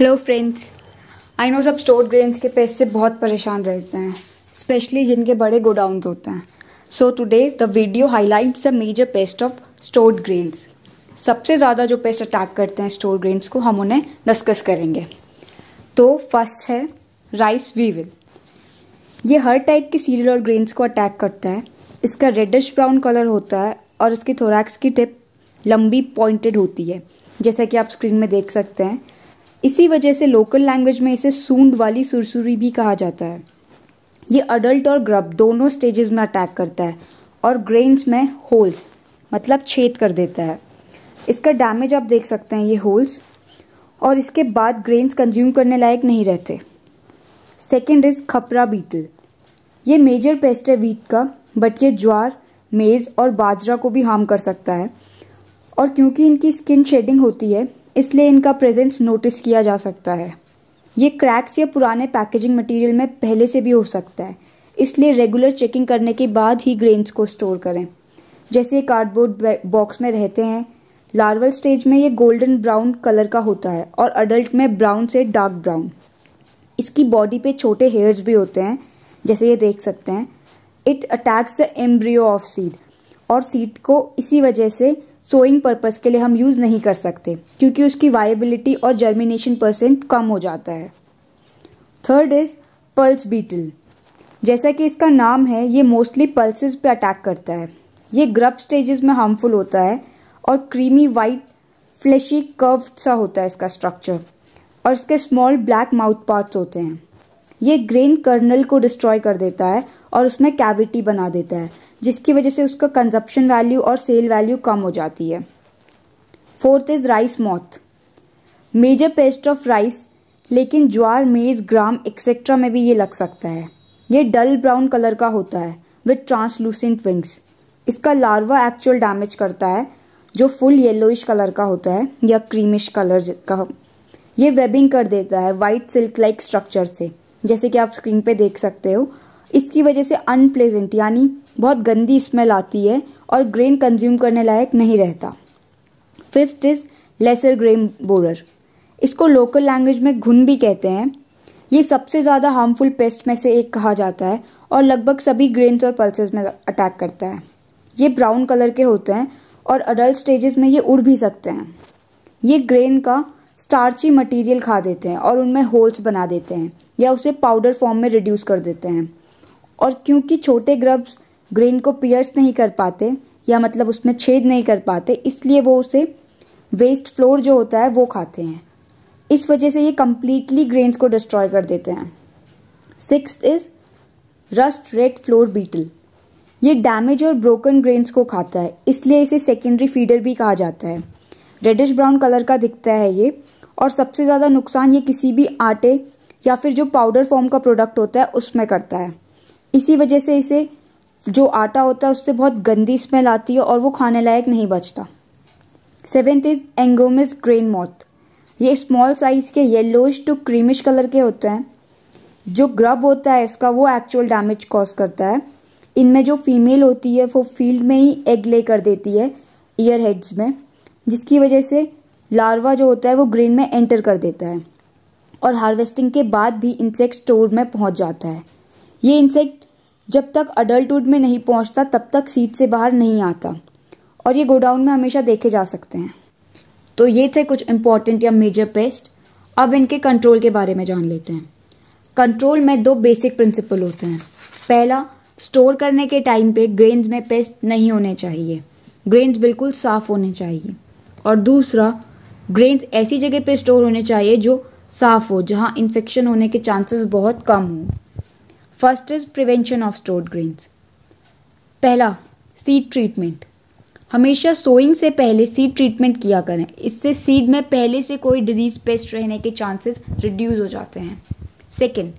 hello friends I know सब store grains के pest से बहुत परेशान रहते हैं स्पेशली जिनके बड़े गोडाउन होते हैं so today the video highlights the major pest of store grains सबसे ज़्यादा जो पेस्ट अटैक करते हैं स्टोर ग्रेन्स को हम उन्हें डिस्कस करेंगे तो फर्स्ट है राइस वीविल ये हर टाइप के सीरियल और ग्रेन्स को अटैक करता है इसका रेडिश ब्राउन कलर होता है और इसकी थोरैक्स की टिप लंबी पॉइंटेड होती है जैसा कि आप स्क्रीन में देख सकते हैं इसी वजह से लोकल लैंग्वेज में इसे सूंड वाली सुरसुरी भी कहा जाता है ये अडल्ट और ग्रब दोनों स्टेजेस में अटैक करता है और ग्रेन्स में होल्स मतलब छेद कर देता है इसका डैमेज आप देख सकते हैं ये होल्स और इसके बाद ग्रेन्स कंज्यूम करने लायक नहीं रहते सेकेंड इज खपरा बीटल ये मेजर पेस्ट है वीट का बट ये ज्वार मेज़ और बाजरा को भी हार्म कर सकता है और क्योंकि इनकी स्किन शेडिंग होती है इसलिए इनका प्रेजेंस नोटिस किया जा सकता है ये क्रैक्स या पुराने पैकेजिंग मटेरियल में पहले से भी हो सकता है इसलिए रेगुलर चेकिंग करने के बाद ही ग्रेन्स को स्टोर करें जैसे कार्डबोर्ड बॉक्स में रहते हैं लार्वल स्टेज में ये गोल्डन ब्राउन कलर का होता है और अडल्ट में ब्राउन से डार्क ब्राउन इसकी बॉडी पे छोटे हेयर्स भी होते हैं जैसे ये देख सकते हैं it attacks the embryo of seed और सीड को इसी वजह से सोइंग पर्पज़ के लिए हम यूज नहीं कर सकते क्योंकि उसकी वायबिलिटी और जर्मिनेशन परसेंट कम हो जाता है थर्ड इज पल्स बीटल जैसा कि इसका नाम है ये मोस्टली पल्सेस पे अटैक करता है ये ग्रब स्टेजेस में हार्मफुल होता है और क्रीमी वाइट फ्लैशी कर्व सा होता है इसका स्ट्रक्चर और इसके स्मॉल ब्लैक माउथ पार्ट्स होते हैं ये ग्रेन कर्नल को डिस्ट्रॉय कर देता है और उसमें कैविटी बना देता है जिसकी वजह से उसका कंजप्शन वैल्यू और सेल वैल्यू कम हो जाती है fourth is rice moth major pest of rice लेकिन ज्वार मेज ग्राम एक्सेट्रा में भी ये लग सकता है ये डल ब्राउन कलर का होता है विथ ट्रांसलूसेंट विंग्स इसका लार्वा एक्चुअल डैमेज करता है जो फुल येलोइश कलर का होता है या क्रीमिश कलर का ये वेबिंग कर देता है वाइट सिल्क लाइक स्ट्रक्चर से जैसे कि आप स्क्रीन पे देख सकते हो इसकी वजह से अनप्लेजेंट यानी बहुत गंदी स्मेल आती है और ग्रेन कंज्यूम करने लायक नहीं रहता fifth is lesser grain borer इसको लोकल लैंग्वेज में घुन भी कहते हैं ये सबसे ज़्यादा हार्मफुल पेस्ट में से एक कहा जाता है और लगभग सभी ग्रेन्स और पल्सेस में अटैक करता है ये ब्राउन कलर के होते हैं और अडल्ट स्टेजेस में ये उड़ भी सकते हैं ये ग्रेन का स्टार्ची मटेरियल खा देते हैं और उनमें होल्स बना देते हैं या उसे पाउडर फॉर्म में रिड्यूस कर देते हैं और क्योंकि छोटे ग्रब्स ग्रेन को पियर्स नहीं कर पाते या मतलब उसमें छेद नहीं कर पाते इसलिए वो उसे वेस्ट फ्लोर जो होता है वो खाते हैं इस वजह से ये कम्प्लीटली ग्रेन्स को डिस्ट्रॉय कर देते हैं six is rust red flour beetle ये डैमेज और ब्रोकन ग्रेन्स को खाता है इसलिए इसे सेकेंडरी फीडर भी कहा जाता है रेडिश ब्राउन कलर का दिखता है ये और सबसे ज़्यादा नुकसान ये किसी भी आटे या फिर जो पाउडर फॉर्म का प्रोडक्ट होता है उसमें करता है इसी वजह से इसे जो आटा होता है उससे बहुत गंदी स्मेल आती है और वो खाने लायक नहीं बचता seventh is Angoumois grain moth ये स्मॉल साइज के येलोइश टू क्रीमिश कलर के होते हैं जो ग्रब होता है इसका वो एक्चुअल डैमेज कॉज करता है इनमें जो फीमेल होती है वो फील्ड में ही एग ले कर देती है ईयर हेड्स में जिसकी वजह से लार्वा जो होता है वो ग्रेन में एंटर कर देता है और हार्वेस्टिंग के बाद भी इंसेक्ट स्टोर में पहुंच जाता है ये इंसेक्ट जब तक अडल्टुड में नहीं पहुंचता तब तक सीट से बाहर नहीं आता और ये गोडाउन में हमेशा देखे जा सकते हैं तो ये थे कुछ इंपॉर्टेंट या मेजर पेस्ट अब इनके कंट्रोल के बारे में जान लेते हैं कंट्रोल में दो बेसिक प्रिंसिपल होते हैं पहला स्टोर करने के टाइम पे ग्रेन्स में पेस्ट नहीं होने चाहिए ग्रेन्स बिल्कुल साफ होने चाहिए और दूसरा ग्रेन्स ऐसी जगह पे स्टोर होने चाहिए जो साफ़ हो जहाँ इन्फेक्शन होने के चांसेस बहुत कम हों first is prevention of stored grains पहला सीड ट्रीटमेंट हमेशा सोइंग से पहले सीड ट्रीटमेंट किया करें इससे सीड में पहले से कोई डिजीज़ पेस्ट रहने के चांसेस रिड्यूस हो जाते हैं सेकेंड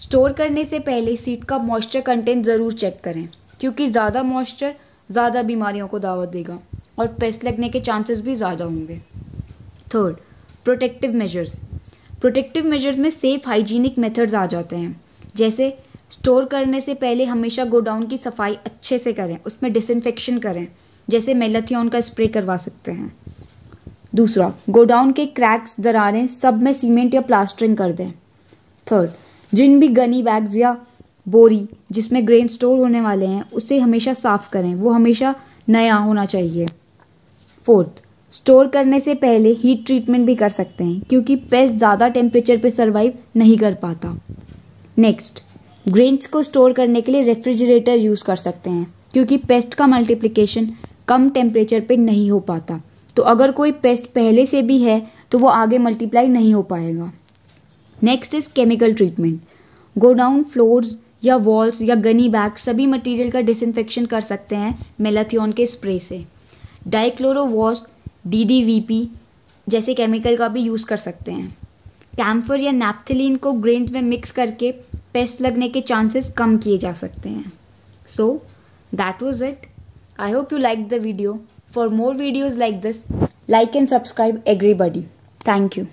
स्टोर करने से पहले सीड का मॉइस्चर कंटेंट ज़रूर चेक करें क्योंकि ज़्यादा मॉइस्चर ज़्यादा बीमारियों को दावत देगा और पेस्ट लगने के चांसेस भी ज़्यादा होंगे third protective measures protective measures में सेफ़ हाइजीनिक मेथड्स आ जाते हैं जैसे स्टोर करने से पहले हमेशा गोडाउन की सफाई अच्छे से करें उसमें डिसइनफेक्शन करें जैसे मेलाथियन का स्प्रे करवा सकते हैं दूसरा गोडाउन के क्रैक्स दरारें सब में सीमेंट या प्लास्टरिंग कर दें थर्ड जिन भी गनी बैग्स या बोरी जिसमें ग्रेन स्टोर होने वाले हैं उसे हमेशा साफ करें वो हमेशा नया होना चाहिए फोर्थ स्टोर करने से पहले हीट ट्रीटमेंट भी कर सकते हैं क्योंकि पेस्ट ज़्यादा टेम्परेचर पे सरवाइव नहीं कर पाता नेक्स्ट ग्रेन्स को स्टोर करने के लिए रेफ्रिजरेटर यूज़ कर सकते हैं क्योंकि पेस्ट का मल्टीप्लिकेशन कम टेम्परेचर पे नहीं हो पाता तो अगर कोई पेस्ट पहले से भी है तो वो आगे मल्टीप्लाई नहीं हो पाएगा next is chemical treatment godown floors या वॉल्स या गनी बैग सभी मटेरियल का डिसइनफेक्शन कर सकते हैं मेलाथियन के स्प्रे से डाइक्लोरोवॉश डीडीवीपी जैसे केमिकल का भी यूज़ कर सकते हैं कैम्फर या नैपथिलीन को ग्रेंड में मिक्स करके पेस्ट लगने के चांसेस कम किए जा सकते हैं so that was it I hope you like the video for more videos like this like and subscribe everybody thank you